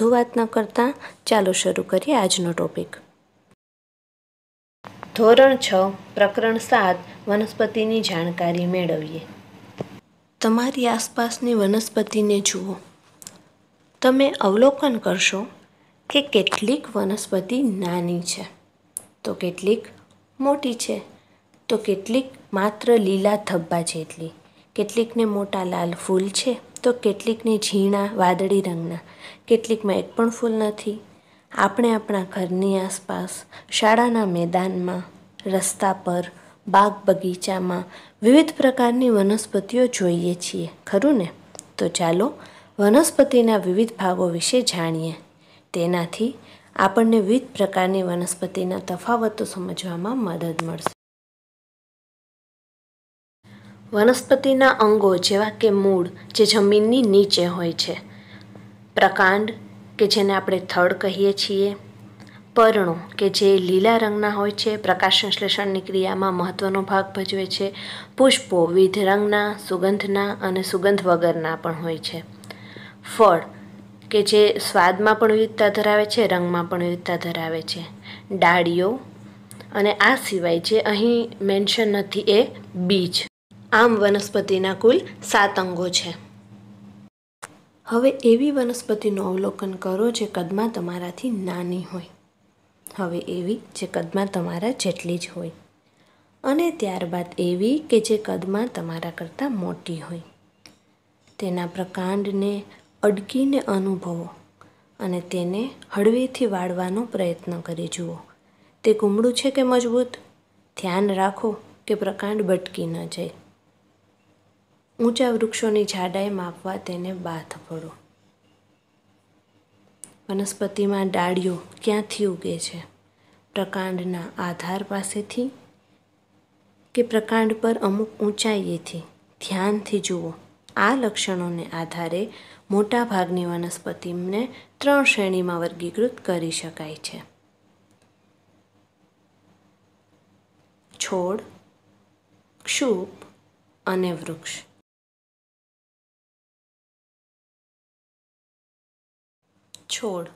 વધુ વાત ન કરતાં ચાલો શરૂ કરીએ આજનો ટોપિક ધોરણ છ પ્રકરણ સાત વનસ્પતિની જાણકારી મેળવીએ તમારી આસપાસની વનસ્પતિને જુઓ તમે અવલોકન કરશો કે કેટલીક વનસ્પતિ નાની છે તો કેટલીક મોટી છે તો કેટલીક માત્ર લીલા ધબ્બા જેટલી કેટલીકને મોટા લાલ ફૂલ છે તો કેટલીકની ઝીણા વાદળી રંગના કેટલીકમાં એક પણ ફૂલ નથી આપણે આપણા ઘરની આસપાસ શાળાના મેદાનમાં રસ્તા પર બાગ બગીચામાં વિવિધ પ્રકારની વનસ્પતિઓ જોઈએ છીએ ખરું ને તો ચાલો વનસ્પતિના વિવિધ ભાગો વિશે જાણીએ તેનાથી આપણને વિવિધ પ્રકારની વનસ્પતિના તફાવતો સમજવામાં મદદ મળશે વનસ્પતિના અંગો જેવા કે મૂળ જે જમીનની નીચે હોય છે પ્રકાંડ કે જેને આપણે થડ કહીએ છીએ પર્ણો કે જે લીલા રંગના હોય છે પ્રકાશ સંશ્લેષણની ક્રિયામાં મહત્ત્વનો ભાગ ભજવે છે પુષ્પો વિવિધ રંગના સુગંધના અને સુગંધ વગરના પણ હોય છે ફળ કે જે સ્વાદમાં પણ વિવિધતા ધરાવે છે રંગમાં પણ વિવિધતા ધરાવે છે ડાળીઓ અને આ સિવાય જે અહીં મેન્શન નથી એ બીજ આમ વનસ્પતિના કુલ સાત અંગો છે હવે એવી વનસ્પતિનું અવલોકન કરો જે કદમાં તમારાથી નાની હોય હવે એવી જે કદમાં તમારા જેટલી જ હોય અને ત્યારબાદ એવી કે જે કદમાં તમારા કરતાં મોટી હોય તેના પ્રકાંડને અડકીને અનુભવો અને તેને હળવેથી વાળવાનો પ્રયત્ન કરી જુઓ તે કુમળું છે કે મજબૂત ધ્યાન રાખો કે પ્રકાંડ ભટકી ન જાય ઊંચા વૃક્ષોની જાડાઈ માપવા તેને બાથ ભરો વનસ્પતિમાં ડાળીઓ ક્યાંથી ઉગે છે પ્રકાંડના આધાર પાસેથી કે પ્રકાંડ પર અમુક ઊંચાઈએથી ધ્યાનથી જુઓ આ લક્ષણોને આધારે મોટાભાગની વનસ્પતિને ત્રણ શ્રેણીમાં વર્ગીકૃત કરી શકાય છે છોડ ક્ષુપ અને વૃક્ષ છોડ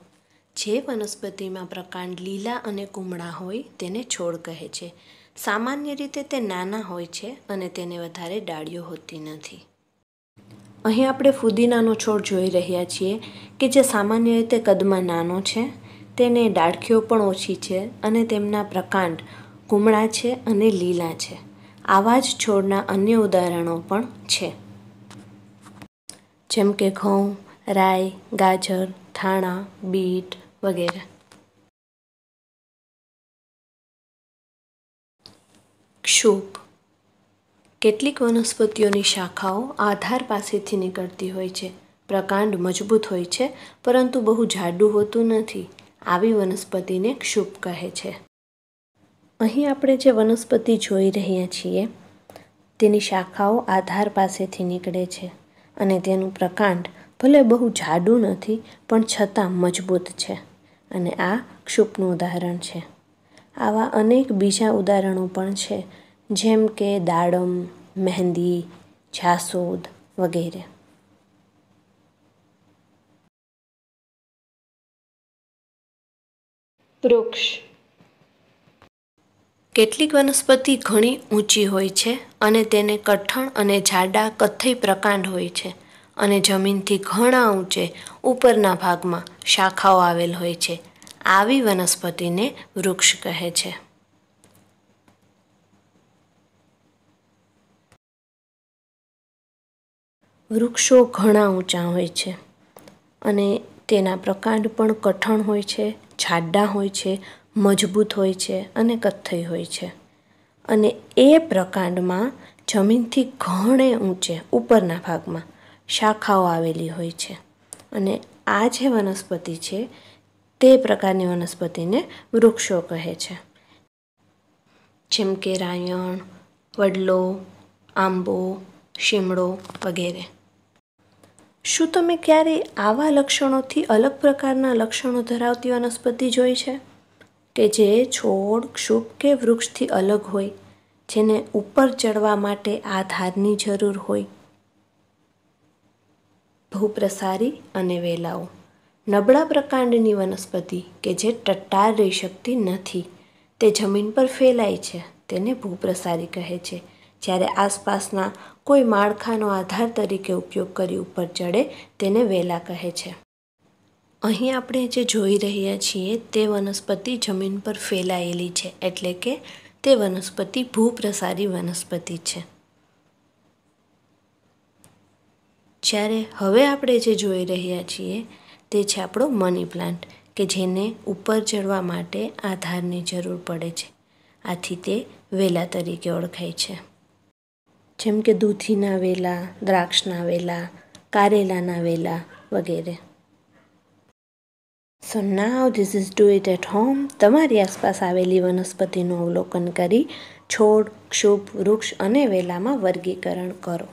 જે વનસ્પતિમાં પ્રકાંડ લીલા અને કુમળા હોય તેને છોડ કહે છે સામાન્ય રીતે તે નાના હોય છે અને તેને વધારે ડાળીઓ હોતી નથી અહીં આપણે ફુદીનાનો છોડ જોઈ રહ્યા છીએ કે જે સામાન્ય રીતે કદમાં નાનો છે તેને ડાળખીઓ પણ ઓછી છે અને તેમના પ્રકાંડ કુમળા છે અને લીલા છે આવા જ છોડના અન્ય ઉદાહરણો પણ છે જેમ કે ઘઉં રાઈ ગાજર ધાણા બીટ વગેરે ક્ષુપ કેટલીક વનસ્પતિઓની શાખાઓ આધાર પાસેથી નીકળતી હોય છે પ્રકાંડ મજબૂત હોય છે પરંતુ બહુ જાડું હોતું નથી આવી વનસ્પતિને ક્ષુપ કહે છે અહીં આપણે જે વનસ્પતિ જોઈ રહ્યા છીએ તેની શાખાઓ આધાર પાસેથી નીકળે છે અને તેનું પ્રકાંડ ભલે બહુ જાડું નથી પણ છતાં મજબૂત છે અને આ ક્ષુપનું ઉદાહરણ છે આવા અનેક બીજા ઉદાહરણો પણ છે જેમ કે દાડમ મહેંદી જાસૂદ વગેરે વૃક્ષ કેટલીક વનસ્પતિ ઘણી ઊંચી હોય છે અને તેને કઠણ અને જાડા કથ્થઈ પ્રકાંડ હોય છે અને જમીનથી ઘણા ઊંચે ઉપરના ભાગમાં શાખાઓ આવેલ હોય છે આવી વનસ્પતિને વૃક્ષ કહે છે વૃક્ષો ઘણા ઊંચા હોય છે અને તેના પ્રકાંડ પણ કઠણ હોય છે જાડા હોય છે મજબૂત હોય છે અને કથ્થઈ હોય છે અને એ પ્રકાંડમાં જમીનથી ઘણે ઊંચે ઉપરના ભાગમાં શાખાઓ આવેલી હોય છે અને આ જે વનસ્પતિ છે તે પ્રકારની વનસ્પતિને વૃક્ષો કહે છે જેમ કે રાયણ વડલો આંબો શીમળો વગેરે શું તમે ક્યારેય આવા લક્ષણોથી અલગ પ્રકારના લક્ષણો ધરાવતી વનસ્પતિ જોઈ છે કે જે છોડ ક્ષુપ કે વૃક્ષથી અલગ હોય જેને ઉપર ચડવા માટે આ ધારની જરૂર હોય ભૂપ્રસારી અને વેલાઓ નબળા પ્રકાંડની વનસ્પતિ કે જે ટટ્ટાર રહી શકતી નથી તે જમીન પર ફેલાય છે તેને ભૂપ્રસારી કહે છે જ્યારે આસપાસના કોઈ માળખાનો આધાર તરીકે ઉપયોગ કરી ઉપર ચડે તેને વેલા કહે છે અહીં આપણે જે જોઈ રહ્યા છીએ તે વનસ્પતિ જમીન પર ફેલાયેલી છે એટલે કે તે વનસ્પતિ ભૂપ્રસારી વનસ્પતિ છે જ્યારે હવે આપણે જે જોઈ રહ્યા છીએ તે છે આપણો મની પ્લાન્ટ કે જેને ઉપર ચડવા માટે આધારની જરૂર પડે છે આથી તે વેલા તરીકે ઓળખાય છે જેમ કે દૂધીના વેલા દ્રાક્ષના વેલા કારેલાના વેલા વગેરે so now this is do it at home તમારી આસપાસ આવેલી વનસ્પતિનું અવલોકન કરી છોડ ક્ષુપ વૃક્ષ અને વેલામાં વર્ગીકરણ કરો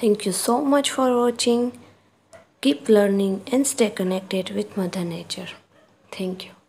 Thank you so much for watching. Keep learning and stay connected with Mother Nature. Thank you.